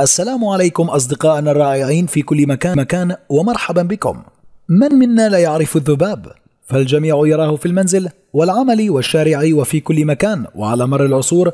السلام عليكم أصدقائنا الرائعين في كل مكان مكان ومرحبا بكم من منا لا يعرف الذباب؟ فالجميع يراه في المنزل والعمل والشارع وفي كل مكان وعلى مر العصور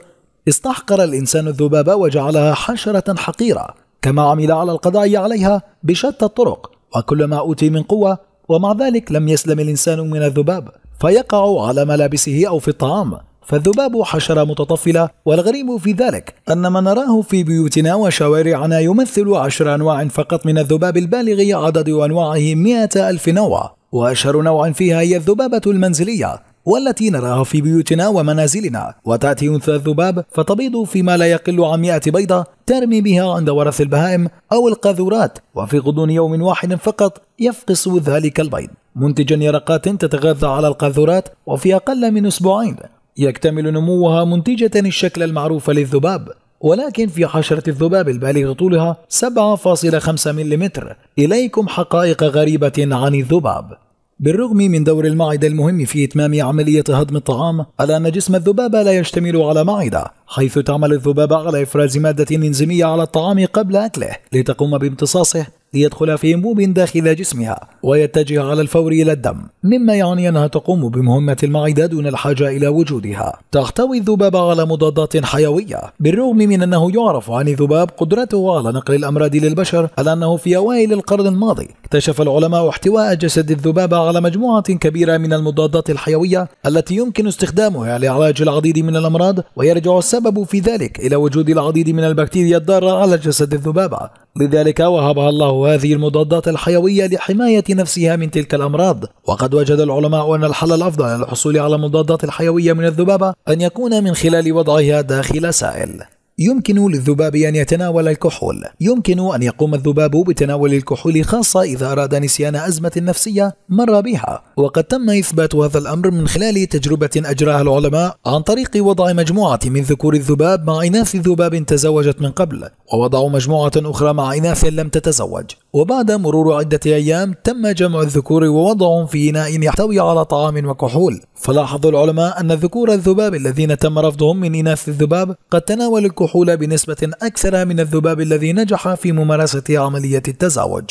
استحقر الإنسان الذباب وجعلها حشرة حقيرة كما عمل على القضاء عليها بشتى الطرق وكل ما أوتي من قوة ومع ذلك لم يسلم الإنسان من الذباب فيقع على ملابسه أو في الطعام فالذباب حشرة متطفلة والغريب في ذلك أن ما نراه في بيوتنا وشوارعنا يمثل عشر أنواع فقط من الذباب البالغ عدد أنواعه مئة ألف نوع وأشهر نوع فيها هي الذبابة المنزلية والتي نراها في بيوتنا ومنازلنا وتأتي أنثى الذباب فتبيض فيما لا يقل عن 100 بيضة ترمي بها عند ورث البهائم أو القاذورات وفي غضون يوم واحد فقط يفقس ذلك البيض منتجا يرقات تتغذى على القاذورات وفي أقل من أسبوعين يكتمل نموها منتجة الشكل المعروف للذباب ولكن في حشرة الذباب البالغ طولها 7.5 ملم إليكم حقائق غريبة عن الذباب بالرغم من دور المعدة المهم في إتمام عملية هضم الطعام ألا أن جسم الذباب لا يشتمل على معدة حيث تعمل الذبابة على إفراز مادة إنزيمية على الطعام قبل أكله لتقوم بامتصاصه ليدخل في انبوب داخل جسمها ويتجه على الفور إلى الدم مما يعني أنها تقوم بمهمة المعدة دون الحاجة إلى وجودها تحتوي الذباب على مضادات حيوية بالرغم من أنه يعرف عن الذباب قدرته على نقل الأمراض للبشر الا أنه في أوائل القرن الماضي اكتشف العلماء احتواء جسد الذبابة على مجموعة كبيرة من المضادات الحيوية التي يمكن استخدامها لعلاج العديد من الأمراض ويرجع السبب في ذلك إلى وجود العديد من البكتيريا الضارة على جسد الذبابة لذلك وهبها الله هذه المضادات الحيوية لحماية نفسها من تلك الأمراض وقد وجد العلماء أن الحل الأفضل للحصول على المضادات الحيوية من الذبابة أن يكون من خلال وضعها داخل سائل يمكن للذباب أن يتناول الكحول يمكن أن يقوم الذباب بتناول الكحول خاصة إذا أراد نسيان أزمة نفسية مر بها وقد تم إثبات هذا الأمر من خلال تجربة أجراها العلماء عن طريق وضع مجموعة من ذكور الذباب مع إناث ذباب تزوجت من قبل ووضعوا مجموعة أخرى مع إناث لم تتزوج وبعد مرور عدة أيام تم جمع الذكور ووضعهم في إناء يحتوي على طعام وكحول فلاحظ العلماء أن ذكور الذباب الذين تم رفضهم من إناث الذباب قد تناولوا الكحول الكحول بنسبة أكثر من الذباب الذي نجح في ممارسة عملية التزاوج.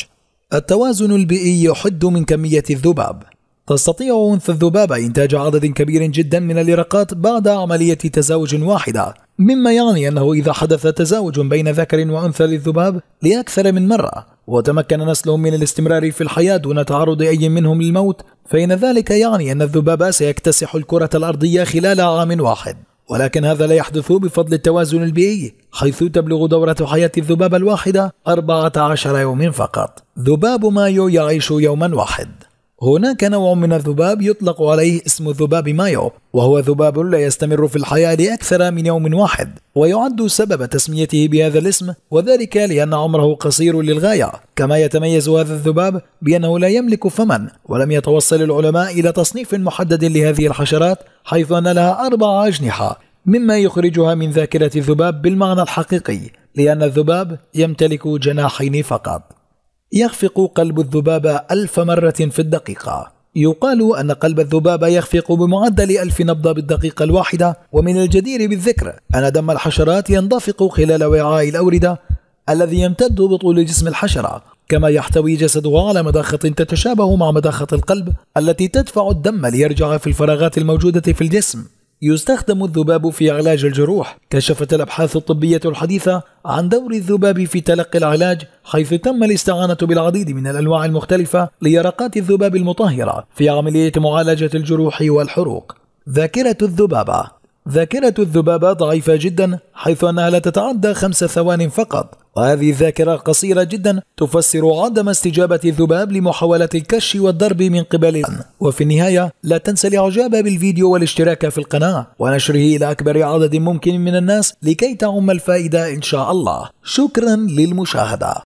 التوازن البيئي يحد من كمية الذباب. تستطيع أنثى الذباب إنتاج عدد كبير جدا من اليرقات بعد عملية تزاوج واحدة، مما يعني أنه إذا حدث تزاوج بين ذكر وأنثى للذباب لأكثر من مرة، وتمكن نسلهم من الاستمرار في الحياة دون تعرض أي منهم للموت، فإن ذلك يعني أن الذباب سيكتسح الكرة الأرضية خلال عام واحد. ولكن هذا لا يحدث بفضل التوازن البيئي حيث تبلغ دورة حياة الذبابة الواحدة 14 يوم فقط ذباب مايو يعيش يوما واحد هناك نوع من الذباب يطلق عليه اسم الذباب مايو وهو ذباب لا يستمر في الحياة لأكثر من يوم واحد ويعد سبب تسميته بهذا الاسم وذلك لأن عمره قصير للغاية كما يتميز هذا الذباب بأنه لا يملك فما ولم يتوصل العلماء إلى تصنيف محدد لهذه الحشرات حيث أن لها أربع أجنحة مما يخرجها من ذاكرة الذباب بالمعنى الحقيقي لأن الذباب يمتلك جناحين فقط يخفق قلب الذبابة ألف مرة في الدقيقة يقال أن قلب الذبابة يخفق بمعدل ألف نبضة بالدقيقة الواحدة ومن الجدير بالذكر أن دم الحشرات يندفق خلال وعاء الأوردة الذي يمتد بطول جسم الحشرة كما يحتوي جسده على مضخة تتشابه مع مضخة القلب التي تدفع الدم ليرجع في الفراغات الموجودة في الجسم يستخدم الذباب في علاج الجروح كشفت الأبحاث الطبية الحديثة عن دور الذباب في تلقي العلاج حيث تم الاستعانة بالعديد من الأنواع المختلفة ليرقات الذباب المطهرة في عملية معالجة الجروح والحروق ذاكرة الذبابة ذاكرة الذبابة ضعيفة جدا حيث أنها لا تتعدى خمس ثوان فقط وهذه الذاكرة قصيرة جدا تفسر عدم استجابة الذباب لمحاولة الكش والضرب من قبل وفي النهاية لا تنسى الاعجاب بالفيديو والاشتراك في القناة ونشره إلى أكبر عدد ممكن من الناس لكي تعم الفائدة إن شاء الله شكرا للمشاهدة